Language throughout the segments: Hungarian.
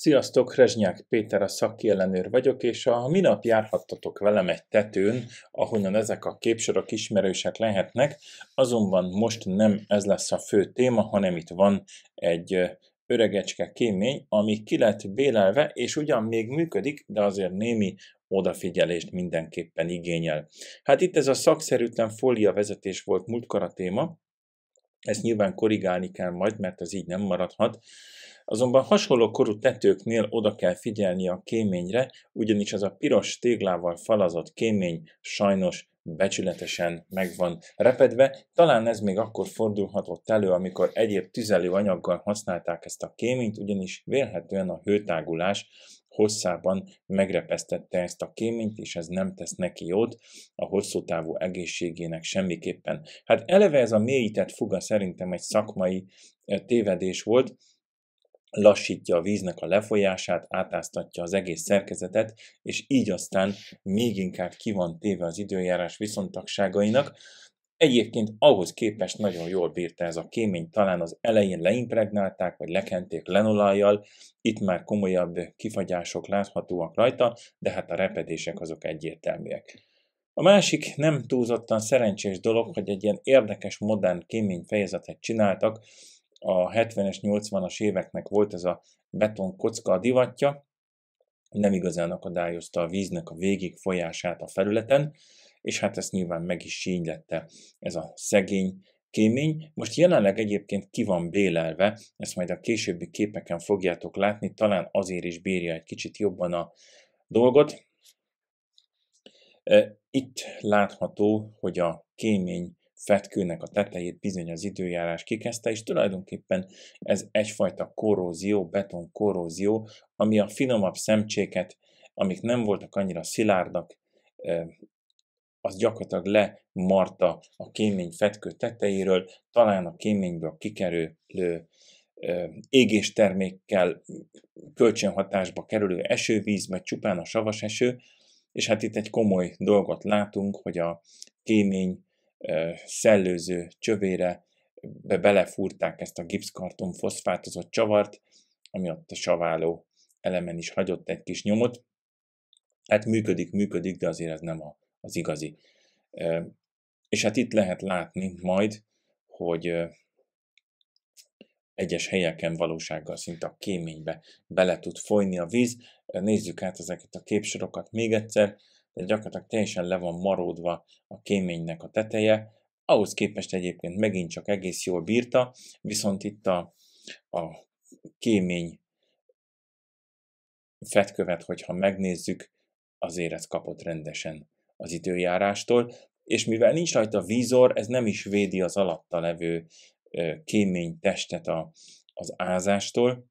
Sziasztok, Rezsnyák Péter, a szakjelenőr vagyok, és a minap járhattatok velem egy tetőn, ahonnan ezek a képsorok ismerősek lehetnek, azonban most nem ez lesz a fő téma, hanem itt van egy öregecske kémény, ami ki lett bélelve, és ugyan még működik, de azért némi odafigyelést mindenképpen igényel. Hát itt ez a szakszerűtlen fólia vezetés volt múltkor a téma, ezt nyilván korrigálni kell majd, mert ez így nem maradhat. Azonban hasonló korú tetőknél oda kell figyelni a kéményre, ugyanis az a piros téglával falazott kémény sajnos becsületesen meg van repedve. Talán ez még akkor fordulhatott elő, amikor egyéb tüzelőanyaggal használták ezt a kéményt, ugyanis vélhetően a hőtágulás hosszában megrepesztette ezt a kéményt, és ez nem tesz neki jót a hosszú távú egészségének semmiképpen. Hát eleve ez a mélyített fuga szerintem egy szakmai eh, tévedés volt, lassítja a víznek a lefolyását, átáztatja az egész szerkezetet, és így aztán még inkább ki van téve az időjárás viszontagságainak. Egyébként ahhoz képest nagyon jól bírta ez a kémény, talán az elején leimpregnálták, vagy lekenték lenolajjal, itt már komolyabb kifagyások láthatóak rajta, de hát a repedések azok egyértelműek. A másik nem túlzottan szerencsés dolog, hogy egy ilyen érdekes modern kémény fejezetet csináltak, a 70-es, 80-as éveknek volt ez a kocka a divatja, nem igazán akadályozta a víznek a végig folyását a felületen, és hát ezt nyilván meg is sínylette ez a szegény kémény. Most jelenleg egyébként ki van bélelve, ezt majd a későbbi képeken fogjátok látni, talán azért is bírja egy kicsit jobban a dolgot. E, itt látható, hogy a kémény fetkőnek a tetejét bizony az időjárás kikezdte, és tulajdonképpen ez egyfajta korrózió, beton korrózió, ami a finomabb szemcséket, amik nem voltak annyira szilárdak, az gyakorlatilag lemarta a kémény fetkő tetejéről, talán a kéményből kikerülő égéstermékkel kölcsönhatásba kerülő mert csupán a savas eső, és hát itt egy komoly dolgot látunk, hogy a kémény szellőző csövére be belefúrták ezt a gipszkarton foszfátozott csavart, ami ott a saváló elemen is hagyott egy kis nyomot. Hát működik, működik, de azért ez nem a, az igazi. És hát itt lehet látni majd, hogy egyes helyeken valósággal szinte a kéménybe bele tud folyni a víz. Nézzük át ezeket a képsorokat még egyszer de gyakorlatilag teljesen le van maródva a kéménynek a teteje, ahhoz képest egyébként megint csak egész jól bírta, viszont itt a, a kémény fetkövet, hogyha megnézzük, azért ez kapott rendesen az időjárástól, és mivel nincs rajta vízor, ez nem is védi az alatta levő kémény testet a, az ázástól,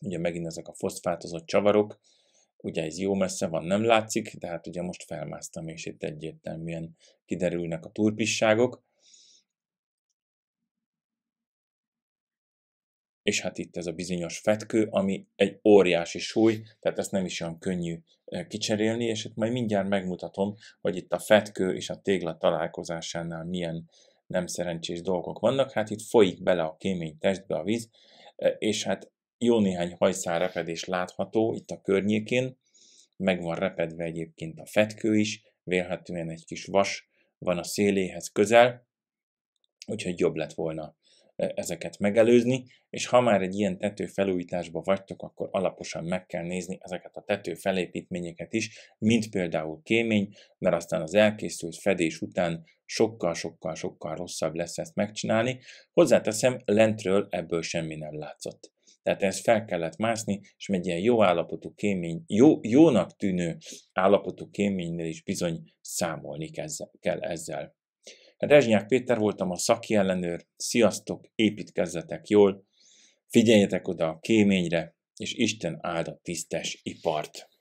ugye megint ezek a foszfátozott csavarok, Ugye ez jó messze van, nem látszik, de hát ugye most felmásztam, és itt egyértelműen kiderülnek a turpisságok. És hát itt ez a bizonyos fetkő, ami egy óriási súly, tehát ezt nem is olyan könnyű e, kicserélni, és itt majd mindjárt megmutatom, hogy itt a fetkő és a tégla találkozásánál milyen nem szerencsés dolgok vannak. Hát itt folyik bele a kémény testbe a víz, e, és hát jó néhány hajszál repedés látható itt a környékén, meg van repedve egyébként a fetkő is, vélhetően egy kis vas van a széléhez közel, úgyhogy jobb lett volna e, ezeket megelőzni, és ha már egy ilyen tetőfelújításba vagytok, akkor alaposan meg kell nézni ezeket a tetőfelépítményeket is, mint például kémény, mert aztán az elkészült fedés után sokkal-sokkal-sokkal rosszabb lesz ezt megcsinálni. Hozzáteszem, lentről ebből semmi nem látszott. Tehát ezt fel kellett mászni, és egy ilyen jó állapotú kémény, jó, jónak tűnő állapotú kéménynél is bizony számolni kell ezzel. Hát Rezsnyák Péter voltam a szaki ellenőr, sziasztok, építkezzetek jól, figyeljetek oda a kéményre, és Isten áld a tisztes ipart!